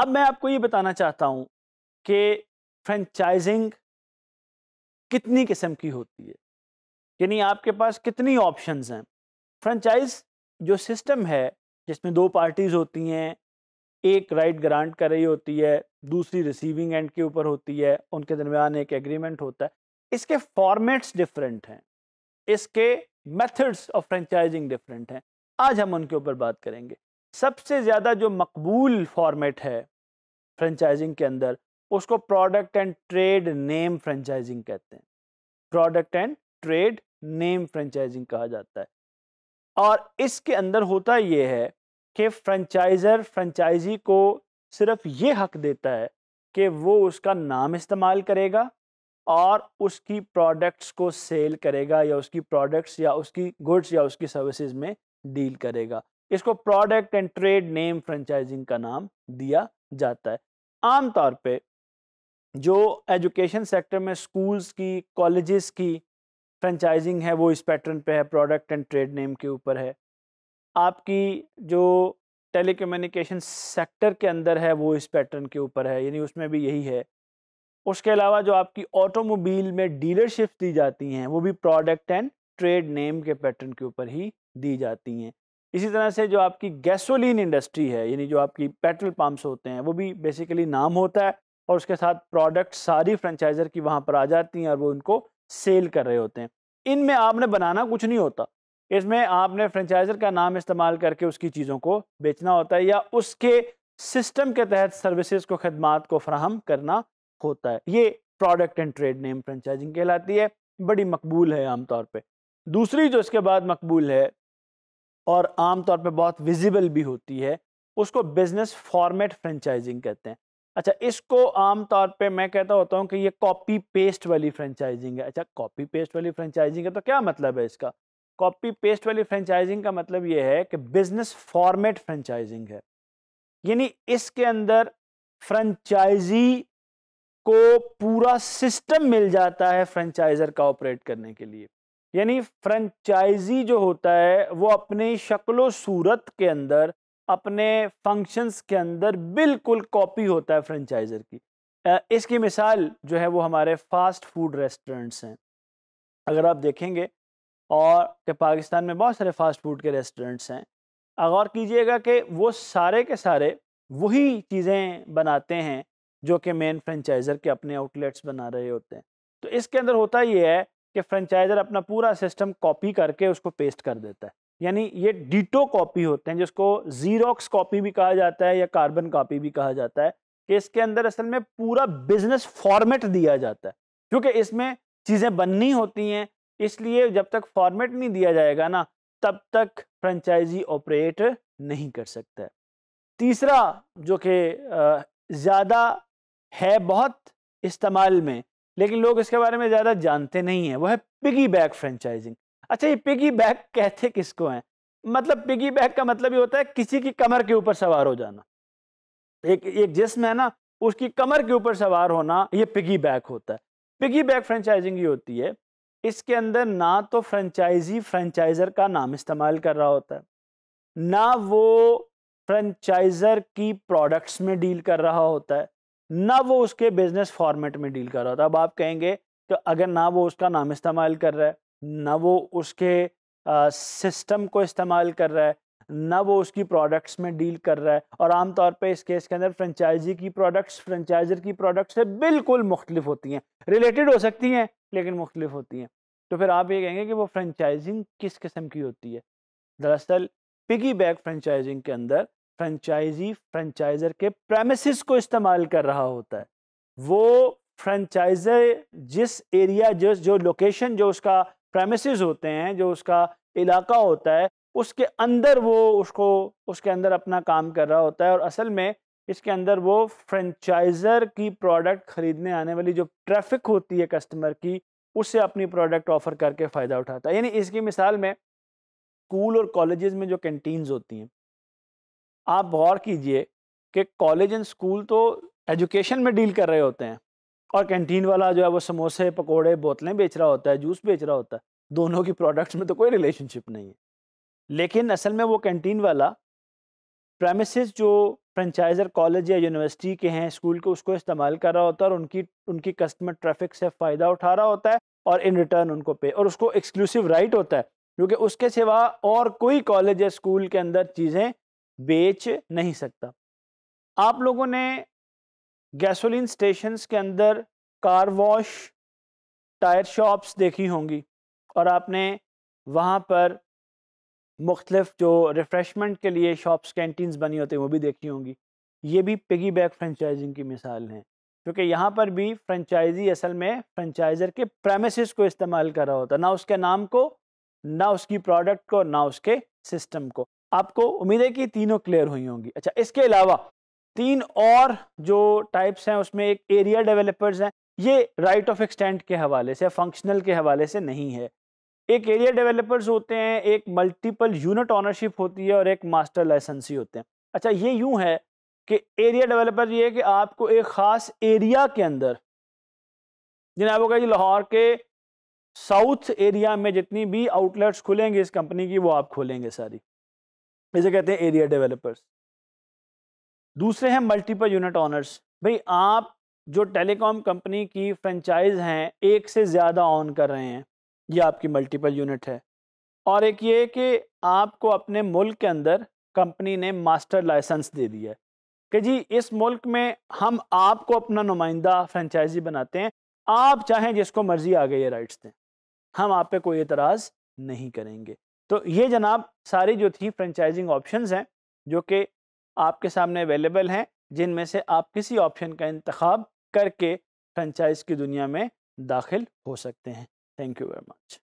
अब मैं आपको ये बताना चाहता हूँ कि फ्रेंचाइजिंग कितनी किस्म की होती है यानी आपके पास कितनी ऑप्शंस हैं फ्रेंचाइज जो सिस्टम है जिसमें दो पार्टीज़ होती हैं एक राइट ग्रांट कर रही होती है दूसरी रिसीविंग एंड के ऊपर होती है उनके दरमियान एक एग्रीमेंट होता है इसके फॉर्मेट्स डिफरेंट हैं इसके मेथड्स ऑफ फ्रेंचाइजिंग डिफरेंट हैं आज हम उनके ऊपर बात करेंगे सबसे ज़्यादा जो मकबूल फॉर्मेट है फ्रेंचाइजिंग के अंदर उसको product and trade name franchising कहते हैं product and trade name franchising कहा जाता है और इसके अंदर होता यह है कि फ्रेंचाइजर फ्रेंचाइजी को सिर्फ ये हक देता है कि वो उसका नाम इस्तेमाल करेगा और उसकी प्रोडक्ट्स को सेल करेगा या उसकी प्रोडक्ट्स या उसकी गुड्स या उसकी सर्विसेज में डील करेगा इसको product and trade name franchising का नाम दिया जाता है आमतौर पे जो एजुकेशन सेक्टर में स्कूल्स की कॉलेजेस की फ्रेंचाइजिंग है वो इस पैटर्न पे है प्रोडक्ट एंड ट्रेड नेम के ऊपर है आपकी जो टेली सेक्टर के अंदर है वो इस पैटर्न के ऊपर है यानी उसमें भी यही है उसके अलावा जो आपकी ऑटोमोबाइल में डीलरशिप दी जाती हैं वो भी प्रोडक्ट एंड ट्रेड नेम के पैटर्न के ऊपर ही दी जाती हैं इसी तरह से जो आपकी गैसोलीन इंडस्ट्री है यानी जो आपकी पेट्रोल पम्प्स होते हैं वो भी बेसिकली नाम होता है और उसके साथ प्रोडक्ट सारी फ्रेंचाइजर की वहाँ पर आ जाती हैं और वो उनको सेल कर रहे होते हैं इनमें आपने बनाना कुछ नहीं होता इसमें आपने फ्रेंचाइजर का नाम इस्तेमाल करके उसकी चीज़ों को बेचना होता है या उसके सिस्टम के तहत सर्विसेज को खदमात को फ्राहम करना होता है ये product and trade name franchising कहलाती है बड़ी मकबूल है आमतौर पर दूसरी जो इसके बाद मकबूल है और आम तौर पे बहुत विजिबल भी होती है उसको बिजनेस फॉर्मेट फ्रेंचाइजिंग कहते हैं अच्छा इसको आम तौर पे मैं कहता होता हूँ कि ये कॉपी पेस्ट वाली फ्रेंचाइजिंग है अच्छा कॉपी पेस्ट वाली फ्रेंचाइजिंग है तो क्या मतलब है इसका कॉपी पेस्ट वाली फ्रेंचाइजिंग का मतलब ये है कि बिजनेस फॉर्मेट फ्रेंचाइजिंग है यानी इसके अंदर फ्रेंचाइजी को पूरा सिस्टम मिल जाता है फ्रेंचाइजर का ऑपरेट करने के लिए यानी फ्रेंचाइजी जो होता है वो अपनी शक्लो सूरत के अंदर अपने फंक्शंस के अंदर बिल्कुल कॉपी होता है फ्रेंचाइजर की इसकी मिसाल जो है वो हमारे फास्ट फूड रेस्टोरेंट्स हैं अगर आप देखेंगे और के पाकिस्तान में बहुत सारे फास्ट फूड के रेस्टोरेंट्स हैं गौर कीजिएगा कि वो सारे के सारे वही चीज़ें बनाते हैं जो कि मेन फ्रेंचाइजर के अपने आउटलेट्स बना रहे होते हैं तो इसके अंदर होता ये है कि फ्रेंचाइजर अपना पूरा सिस्टम कॉपी करके उसको पेस्ट कर देता है यानी ये डिटो कॉपी होते हैं जिसको जीरोक्स कॉपी भी कहा जाता है या कार्बन कॉपी भी कहा जाता है कि इसके अंदर असल में पूरा बिजनेस फॉर्मेट दिया जाता है क्योंकि इसमें चीज़ें बननी होती हैं इसलिए जब तक फॉर्मेट नहीं दिया जाएगा ना तब तक फ्रेंचाइजी ऑपरेट नहीं कर सकता है तीसरा जो कि ज़्यादा है बहुत इस्तेमाल में लेकिन लोग इसके बारे में ज़्यादा जानते नहीं हैं वो है पिगी बैग फ्रेंचाइजिंग अच्छा ये पिगी बैग कहते किसको हैं मतलब पिगी बैग का मतलब ये होता है किसी की कमर के ऊपर सवार हो जाना एक एक जिसम है ना उसकी कमर के ऊपर सवार होना ये पिगी बैग होता है पिगी बैग फ्रेंचाइजिंग ये होती है इसके अंदर ना तो फ्रेंचाइजी फ्रेंचाइजर का नाम इस्तेमाल कर रहा होता है ना वो फ्रेंचाइजर की प्रोडक्ट्स में डील कर रहा होता है ना वो उसके बिजनेस फॉर्मेट में डील कर रहा था अब आप कहेंगे तो अगर ना वो उसका नाम इस्तेमाल कर रहा है ना वो उसके सिस्टम को इस्तेमाल कर रहा है ना वो उसकी प्रोडक्ट्स में डील कर रहा है और आमतौर पे इस केस के अंदर फ्रेंचाइजी की प्रोडक्ट्स फ्रेंचाइजर की प्रोडक्ट्स से बिल्कुल मुख्तलिफ होती हैं रिलेटेड हो सकती हैं लेकिन मुख्तलिफ होती हैं तो फिर आप ये कहेंगे कि वो फ्रेंचाइजिंग किस किस्म की होती है दरअसल पिगी बैग फ्रेंचाइजिंग के अंदर फ्रेंचाइजी फ्रेंचाइजर के प्रेमिस को इस्तेमाल कर रहा होता है वो फ्रेंचाइजर जिस एरिया जिस जो लोकेशन जो उसका प्रेमिस होते हैं जो उसका इलाका होता है उसके अंदर वो उसको उसके अंदर अपना काम कर रहा होता है और असल में इसके अंदर वो फ्रेंचाइजर की प्रोडक्ट खरीदने आने वाली जो ट्रैफिक होती है कस्टमर की उससे अपनी प्रोडक्ट ऑफर करके फ़ायदा उठाता है यानी इसकी मिसाल में स्कूल और कॉलेजेस में जो कैंटीन्स होती हैं आप गौर कीजिए कि कॉलेज एंड स्कूल तो एजुकेशन में डील कर रहे होते हैं और कैंटीन वाला जो है वो समोसे पकोड़े बोतलें बेच रहा होता है जूस बेच रहा होता है दोनों की प्रोडक्ट्स में तो कोई रिलेशनशिप नहीं है लेकिन असल में वो कैंटीन वाला प्रेमिस जो फ्रेंचाइजर कॉलेज या यूनिवर्सिटी के हैं स्कूल के उसको इस्तेमाल कर रहा होता है और उनकी उनकी कस्टमर ट्रैफिक से फ़ायदा उठा रहा होता है और इन रिटर्न उनको पे और उसको एक्सक्लूसिव राइट होता है क्योंकि उसके सिवा और कोई कॉलेज या स्कूल के अंदर चीज़ें बेच नहीं सकता आप लोगों ने गैसोलीन स्टेशंस के अंदर कार वॉश टायर शॉप्स देखी होंगी और आपने वहाँ पर मुख्तलफ़ जो रिफ़्रेशमेंट के लिए शॉप्स कैंटीन्स बनी होती हैं वो भी देखी होंगी ये भी पिगी बैग फ्रेंचाइजिंग की मिसाल हैं क्योंकि यहाँ पर भी फ्रेंचाइजी असल में फ्रेंचाइजर के प्रेमिस को इस्तेमाल कर रहा होता ना उसके नाम को ना उसकी प्रोडक्ट को ना उसके सिस्टम को आपको उम्मीद है कि तीनों क्लियर हुई होंगी अच्छा इसके अलावा तीन और जो टाइप्स हैं उसमें एक एरिया डेवलपर्स हैं ये राइट ऑफ एक्सटेंट के हवाले से फंक्शनल के हवाले से नहीं है एक एरिया डेवलपर्स होते हैं एक मल्टीपल यूनिट ऑनरशिप होती है और एक मास्टर लाइसेंसी होते हैं अच्छा ये यूं है कि एरिया डेवलपर ये है कि आपको एक ख़ास एरिया के अंदर जिन्हें होगा जी लाहौर के साउथ एरिया में जितनी भी आउटलेट्स खुलेंगे इस कंपनी की वो आप खोलेंगे सारी इसे कहते हैं एरिया डेवलपर्स दूसरे हैं मल्टीपल यूनिट ऑनर्स भाई आप जो टेलीकॉम कंपनी की फ्रेंचाइज हैं एक से ज़्यादा ऑन कर रहे हैं ये आपकी मल्टीपल यूनिट है और एक ये कि आपको अपने मुल्क के अंदर कंपनी ने मास्टर लाइसेंस दे दिया है कि जी इस मुल्क में हम आपको अपना नुमाइंदा फ्रेंचाइजी बनाते हैं आप चाहें जिसको मर्जी आ गई ये राइट्स दें हम आप पे कोई एतराज़ नहीं करेंगे तो ये जनाब सारी जो थी फ्रेंचाइजिंग ऑप्शंस हैं जो कि आपके सामने अवेलेबल हैं जिनमें से आप किसी ऑप्शन का इंतखब करके फ्रेंचाइज की दुनिया में दाखिल हो सकते हैं थैंक यू वेरी मच